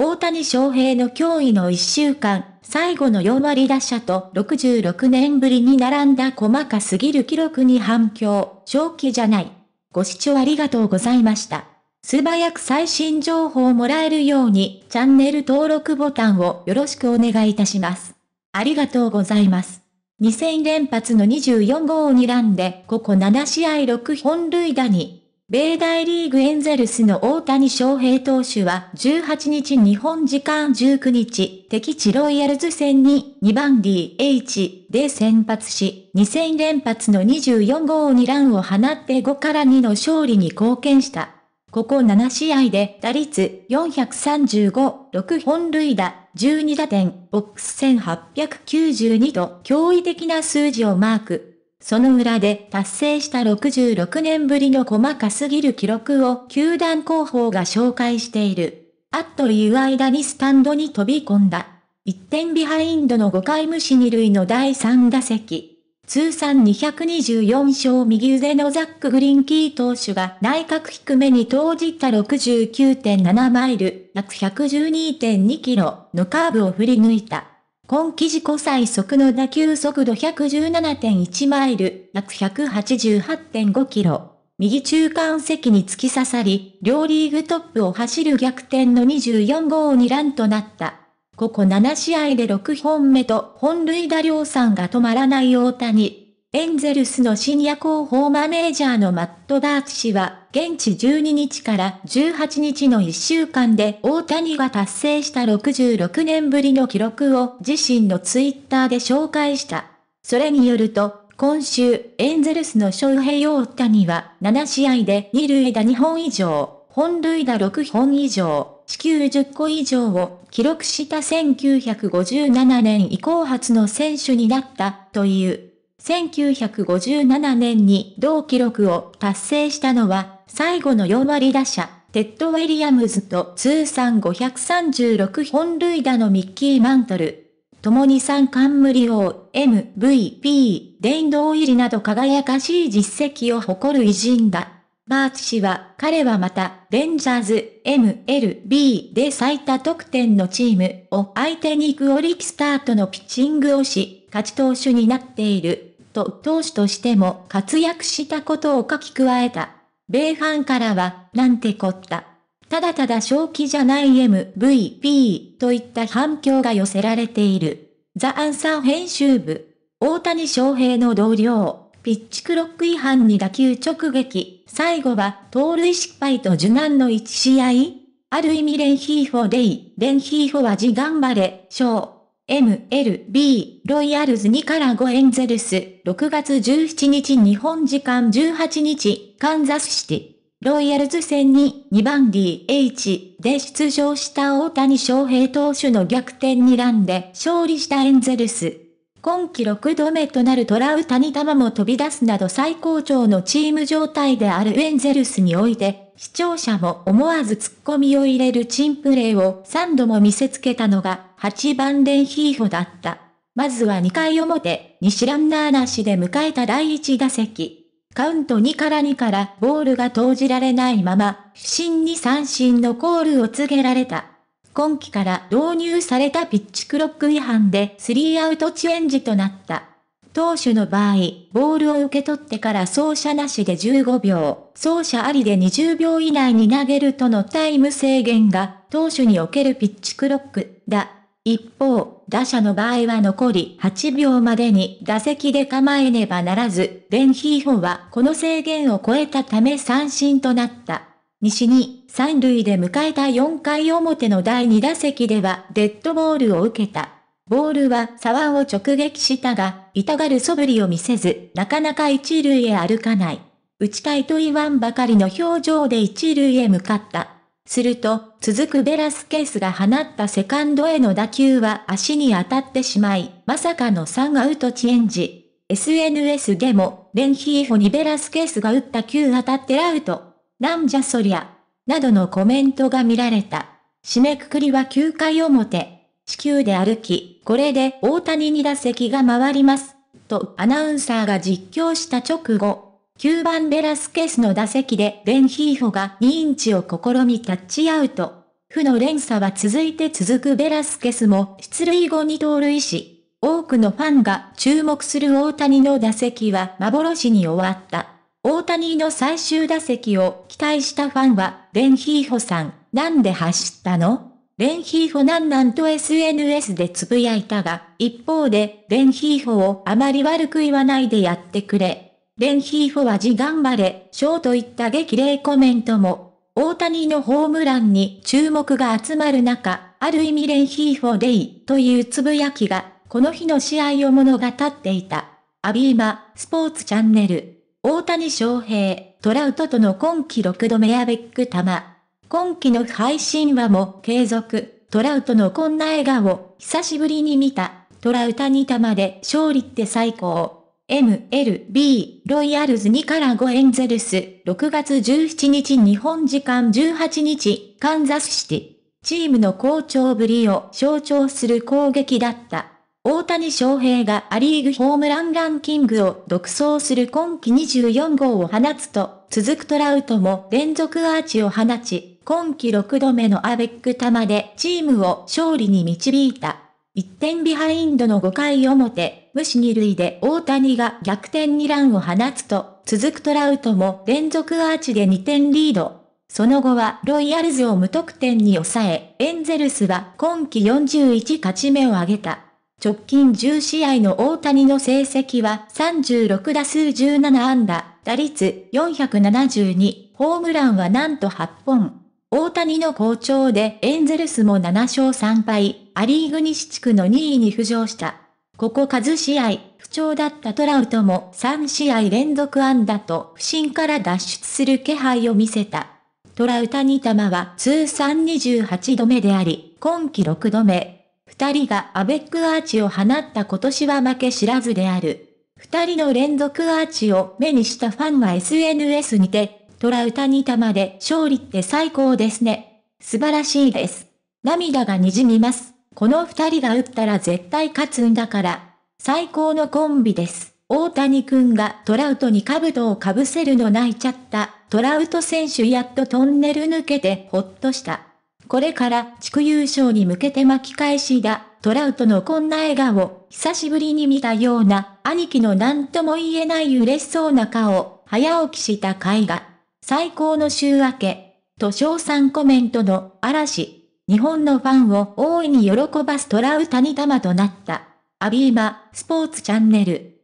大谷翔平の脅威の1週間、最後の4割打者と66年ぶりに並んだ細かすぎる記録に反響、正気じゃない。ご視聴ありがとうございました。素早く最新情報をもらえるように、チャンネル登録ボタンをよろしくお願いいたします。ありがとうございます。2000連発の24号を睨んで、ここ7試合6本塁打に米大リーグエンゼルスの大谷翔平投手は18日日本時間19日、敵地ロイヤルズ戦に2番 DH で先発し、2戦連発の24号2ランを放って5から2の勝利に貢献した。ここ7試合で打率435、6本塁打、12打点、ボックス1892と驚異的な数字をマーク。その裏で達成した66年ぶりの細かすぎる記録を球団広報が紹介している。あっという間にスタンドに飛び込んだ。1点ビハインドの5回無視2塁の第3打席。通算224勝右腕のザック・グリンキー投手が内角低めに投じた69.7マイル、約112.2キロのカーブを振り抜いた。今季自己最速の打球速度117.1マイル、約188.5キロ。右中間席に突き刺さり、両リーグトップを走る逆転の24号2ランとなった。ここ7試合で6本目と本塁打量産が止まらない大谷。エンゼルスのシニア広報マネージャーのマット・ダーク氏は現地12日から18日の1週間で大谷が達成した66年ぶりの記録を自身のツイッターで紹介した。それによると、今週、エンゼルスの翔平大谷は7試合で2塁打2本以上、本塁打6本以上、地球10個以上を記録した1957年以降初の選手になったという。1957年に同記録を達成したのは最後の4割打者、テッド・ウィリアムズと通算536本塁打のミッキー・マントル。共に三冠無王、MVP、殿堂入りなど輝かしい実績を誇る偉人だ。マーチ氏は、彼はまた、レンジャーズ、MLB で最多得点のチームを相手にクオリキスタートのピッチングをし、勝ち投手になっている、と投手としても活躍したことを書き加えた。米飯からは、なんてこった。ただただ正気じゃない MVP といった反響が寄せられている。ザ・アンサー編集部。大谷翔平の同僚、ピッチクロック違反に打球直撃。最後は、盗塁失敗と受難の1試合ある意味レンヒーフォデイ、レンヒーフォは地頑張れ、ー。MLB、ロイヤルズ2から5エンゼルス、6月17日日本時間18日、カンザスシティ。ロイヤルズ戦に2番 DH で出場した大谷翔平投手の逆転に乱で勝利したエンゼルス。今季6度目となるトラウタニ球も飛び出すなど最高潮のチーム状態であるエンゼルスにおいて、視聴者も思わずツッコミを入れるチンプレーを3度も見せつけたのが8番連ヒーフォだった。まずは2回表、西ランナーなしで迎えた第1打席。カウント2から2からボールが投じられないまま、不審に三振のコールを告げられた。今季から導入されたピッチクロック違反で3アウトチェンジとなった。投手の場合、ボールを受け取ってから走者なしで15秒、走者ありで20秒以内に投げるとのタイム制限が、投手におけるピッチクロックだ。一方、打者の場合は残り8秒までに打席で構えねばならず、ベンヒーホはこの制限を超えたため三振となった。西に、三塁で迎えた4回表の第2打席ではデッドボールを受けた。ボールは沢を直撃したが、痛がる素振りを見せず、なかなか一塁へ歩かない。打ちたいと言わんばかりの表情で一塁へ向かった。すると、続くベラスケースが放ったセカンドへの打球は足に当たってしまい、まさかの3アウトチェンジ。SNS でも、レンヒーフォにベラスケースが打った球当たってアウト。なんじゃそりゃ。などのコメントが見られた。締めくくりは9回表。地球で歩き、これで大谷に打席が回ります。とアナウンサーが実況した直後、9番ベラスケスの打席でベンヒーホが2インチを試みキャッチアウト。負の連鎖は続いて続くベラスケスも出塁後に盗塁し、多くのファンが注目する大谷の打席は幻に終わった。大谷の最終打席を期待したファンは、レンヒーホさん、なんで走ったのレンヒーホなんなんと SNS でつぶやいたが、一方で、レンヒーホをあまり悪く言わないでやってくれ。レンヒーフォは地頑張れ、ショーといった激励コメントも、大谷のホームランに注目が集まる中、ある意味レンヒーフォデイというつぶやきが、この日の試合を物語っていた。アビーマ、スポーツチャンネル。大谷翔平、トラウトとの今季6度目アベック玉。今季の配信はも継続。トラウトのこんな笑顔、久しぶりに見た。トラウタニ玉で勝利って最高。MLB、ロイヤルズ2から5エンゼルス、6月17日日本時間18日、カンザスシティ。チームの好調ぶりを象徴する攻撃だった。大谷翔平がアリーグホームランランキングを独走する今季24号を放つと、続くトラウトも連続アーチを放ち、今季6度目のアベック玉でチームを勝利に導いた。1点ビハインドの5回表、無視二塁で大谷が逆転2ランを放つと、続くトラウトも連続アーチで2点リード。その後はロイヤルズを無得点に抑え、エンゼルスは今季41勝ち目を挙げた。直近10試合の大谷の成績は36打数17安打、打率472、ホームランはなんと8本。大谷の好調でエンゼルスも7勝3敗、アリーグ西地区の2位に浮上した。ここ数試合、不調だったトラウトも3試合連続安打と不振から脱出する気配を見せた。トラウタニタマは通算28度目であり、今季6度目。二人がアベックアーチを放った今年は負け知らずである。二人の連続アーチを目にしたファンは SNS にて、トラウタニタマで勝利って最高ですね。素晴らしいです。涙が滲みます。この二人が打ったら絶対勝つんだから、最高のコンビです。大谷くんがトラウトに兜をかぶせるの泣いちゃった。トラウト選手やっとトンネル抜けてほっとした。これから地区優勝に向けて巻き返しだ。トラウトのこんな笑顔、久しぶりに見たような、兄貴の何とも言えない嬉しそうな顔、早起きした絵画。最高の週明け。と称賛コメントの嵐。日本のファンを大いに喜ばすトラウタニ玉となった。アビーマ、スポーツチャンネル。